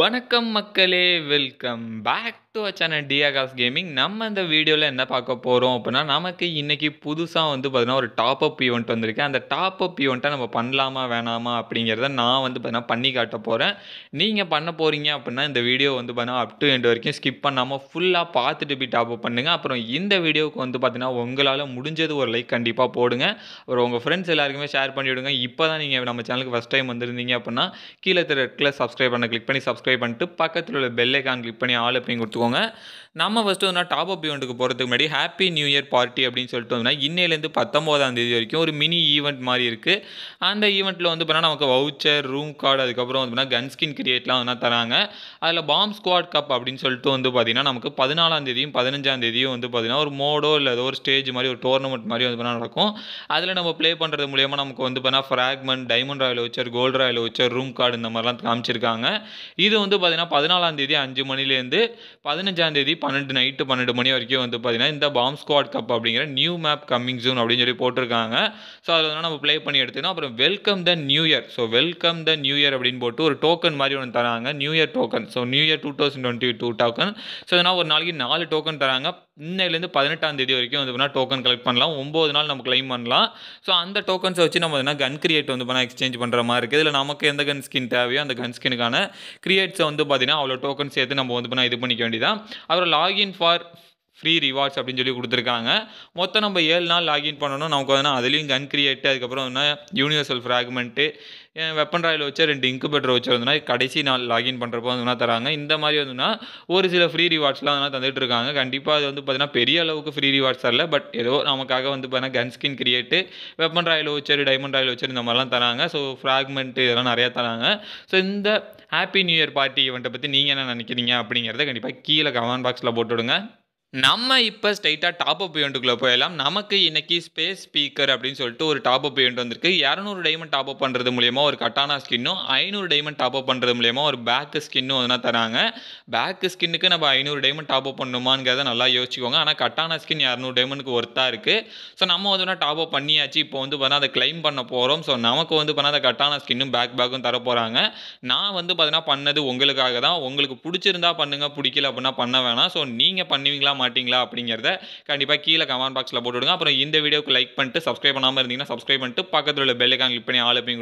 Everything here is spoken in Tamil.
வணக்கம் மக்களே வெல்கம் பேக் டு வச்சான டிஆகாஸ் கேமிங் நம்ம இந்த வீடியோவில் என்ன பார்க்க போகிறோம் அப்படின்னா நமக்கு இன்றைக்கி புதுசாக வந்து பார்த்தீங்கன்னா ஒரு டாப் அப் ஈவெண்ட் வந்திருக்கு அந்த டாப் அப் ஈவெண்ட்டை நம்ம பண்ணலாமா வேணாமா அப்படிங்கிறத நான் வந்து பார்த்தீங்கன்னா பண்ணி காட்ட போகிறேன் நீங்கள் பண்ண போகிறீங்க அப்படின்னா இந்த வீடியோ வந்து பார்த்தீங்கன்னா அப் டு எண்ட் வரைக்கும் ஸ்கிப் பண்ணாமல் ஃபுல்லாக பார்த்துட்டு போய் டாப் அப் பண்ணுங்கள் அப்புறம் இந்த வீடியோவுக்கு வந்து பார்த்தீங்கன்னா உங்களால் முடிஞ்சது ஒரு லைக் கண்டிப்பாக போடுங்க அப்புறம் உங்கள் ஃப்ரெண்ட்ஸ் எல்லாருக்குமே ஷேர் பண்ணிவிடுங்க இப்போ தான் நீங்கள் நம்ம சேனலுக்கு ஃபஸ்ட் டைம் வந்திருந்தீங்க அப்படின்னா கீழே ரெட்டில் சப்ஸ்கிரைப் பண்ண கிளிக் பண்ணி சப்ஸ்கிரைப் பண்ணிட்டு பக்கத்தில் உள்ள பெல்லைக்கான் கிளிக் பண்ணி ஆள் அப்படின்னு கொடுத்து வச்சுக்கோங்க நம்ம ஃபஸ்ட்டு வந்து டாப் அப் ஈவெண்ட்டுக்கு போகிறதுக்கு முன்னாடி ஹாப்பி நியூ இயர் பார்ட்டி அப்படின்னு சொல்லிட்டு வந்து இன்னையிலேருந்து பத்தொம்போதாம் தேதி வரைக்கும் ஒரு மினி ஈவெண்ட் மாதிரி இருக்குது அந்த ஈவெண்ட்டில் வந்து பண்ணால் நமக்கு வவுச்சர் ரூம் கார்டு அதுக்கப்புறம் வந்து பார்த்தீங்கன்னா கன்ஸ்கின் கிரியேட்லாம் வந்து தராங்க அதில் பாம் ஸ்குவாட் கப் அப்படின்னு சொல்லிட்டு வந்து பார்த்திங்கன்னா நமக்கு பதினாலாம் தேதியும் பதினஞ்சாம் தேதியும் வந்து பார்த்திங்கன்னா ஒரு மோடோ இல்லை ஏதோ ஒரு ஸ்டேஜ் மாதிரி ஒரு டோர்னமெண்ட் மாதிரி வந்து பண்ணால் நடக்கும் அதில் நம்ம ப்ளே பண்ணுறது மூலயமா நமக்கு வந்து பண்ணால் fragment diamond royal voucher gold royal voucher room card இந்த மாதிரிலாம் காமிச்சிருக்காங்க இது வந்து பார்த்திங்கன்னா பதினாலாம் தேதி அஞ்சு மணிலேருந்து பதினஞ்சாம் தேதி பன்னெண்டு நைட்டு பன்னெண்டு மணி வரைக்கும் வந்து பார்த்திங்கன்னா இந்த பாம் ஸ்குவாட் கப் அப்படிங்கிற நியூ மேப் கம்மிங் ஜூன் அப்படின்னு சொல்லி போட்டிருக்காங்க ஸோ அதில் வந்து நம்ம ப்ளே பண்ணி எடுத்துனா அப்புறம் welcome the new year so welcome the new year அப்படின்னு போட்டு ஒரு டோக்கன் மாதிரி ஒன்று தராங்க new year token so new year two thousand twenty two token so இதனால் ஒரு நாளைக்கு நாலு டோக்கன் தராங்க இன்னையிலேருந்து பதினெட்டாம் தேதி வரைக்கும் வந்து பண்ணால் டோக்கன் கலெக்ட் பண்ணலாம் ஒம்பது நாள் நம்ம கிளைம் பண்ணலாம் ஸோ அந்த டோக்கன்ஸை வச்சு நம்ம என்ன கன் கிரியேட் வந்து பண்ணால் எக்ஸ்சேஞ்ச் பண்ணுற மாதிரி இருக்குது இதில் நமக்கு எந்த கன் ஸ்கின் தேவையோ அந்த கன் ஸ்கினுக்கான கிரியேட்ஸை வந்து பார்த்திங்கன்னா அவ்வளோ டோக்கன் சேர்த்து நம்ம வந்து பண்ணால் இது பண்ணிக்க வேண்டியதான் அப்புறம் லாகின் ஃபார் ஃப்ரீ ரிவார்ட்ஸ் அப்படின்னு சொல்லி கொடுத்துருக்காங்க மொத்தம் நம்ம ஏழு நாள் லாகின் பண்ணணும் நமக்கு வந்து அதுலேயும் கன் கிரியேட் அதுக்கப்புறம் வந்து யூனிவர்சல் ஃப்ராக்மெண்ட்டு வெப்பன் ராயில் வச்சு ரெண்டு இன்குபேட்டர் வச்சுருந்தோம்னா கடைசி நாள் லாகின் பண்ணுறப்போ வந்து தராங்க இந்த மாதிரி வந்துனா ஒரு சில ஃப்ரீ ரிவார்ட்ஸ்லாம் வந்து தந்துட்டு இருக்காங்க கண்டிப்பாக அது வந்து பார்த்தீங்கன்னா பெரிய அளவுக்கு ஃப்ரீ ரிவார்ட்ஸ் தரல பட் ஏதோ நமக்காக வந்து பார்த்தீங்கன்னா gun skin create weapon royal வச்சு டைமண்ட் ராயில் வச்சர் இந்த மாதிரிலாம் தராங்க ஸோ ஃப்ராக்மெண்ட்டு இதெல்லாம் நிறையா தராங்க ஸோ இந்த ஹாப்பி நியூ இயர் பார்ட்டி இவன்ட்டை பற்றி நீங்கள் என்ன நினைக்கிறீங்க அப்படிங்கிறத கண்டிப்பாக கீழே கமெண்ட் பாக்ஸில் போட்டுவிடுங்க நம்ம இப்போ ஸ்ட்ரைட்டாக டாப் அப் ஈவெண்ட்டுக்குள்ளே போயிடலாம் நமக்கு இன்றைக்கி ஸ்பேஸ் ஸ்பீக்கர் அப்படின்னு சொல்லிட்டு ஒரு டாப் அப் ஈவெண்ட் வந்திருக்கு இரநூறு டைமண்ட் டாப் அப் பண்ணுறது மூலியமாக ஒரு கட்டானா ஸ்கின்னும் ஐநூறு டைமண்ட் டாப் அப் பண்ணுறது மூலியமாக ஒரு பேக்கு ஸ்கின்னும் அதனா தராங்க பேக்கு ஸ்கின்னுக்கு நம்ம ஐநூறு டைமண்ட் டாப் அப் பண்ணுமாங்கிறத நல்லா யோசிச்சுக்கோங்க ஆனால் கட்டானா ஸ்கின் இரநூறு டைமண்ட்க்கு ஒர்த்தாக இருக்குது ஸோ நம்ம வந்து டாப் அப் பண்ணியாச்சு இப்போ வந்து பார்த்தா அதை கிளைம் பண்ண போகிறோம் ஸோ நமக்கு வந்து பார்த்தா அந்த கட்டானா ஸ்கின்னும் பேக் பேக்கும் தர போகிறாங்க நான் வந்து பார்த்தீங்கன்னா பண்ணது உங்களுக்காக தான் உங்களுக்கு பிடிச்சிருந்தா பண்ணுங்கள் பிடிக்கல அப்படின்னா பண்ண வேணாம் ஸோ நீங்கள் பண்ணுவீங்களா மாட்டிங்களா அப்படிங்கிறத கண்டிப்பாக கீழே கமெண்ட் பாக்ஸில் போட்டுவிடுங்க அப்புறம் இந்த வீடியோக்கு லைக் பண்ணிட்டு சப்ஸ்கிரைப் பண்ணாமல் இருந்தீங்கன்னா சப்ஸ்கிரைப் பண்ணிட்டு பக்கத்தில் உள்ள பெல்லைக்கான் கிளிக் பண்ணி ஆளுப்பீங்க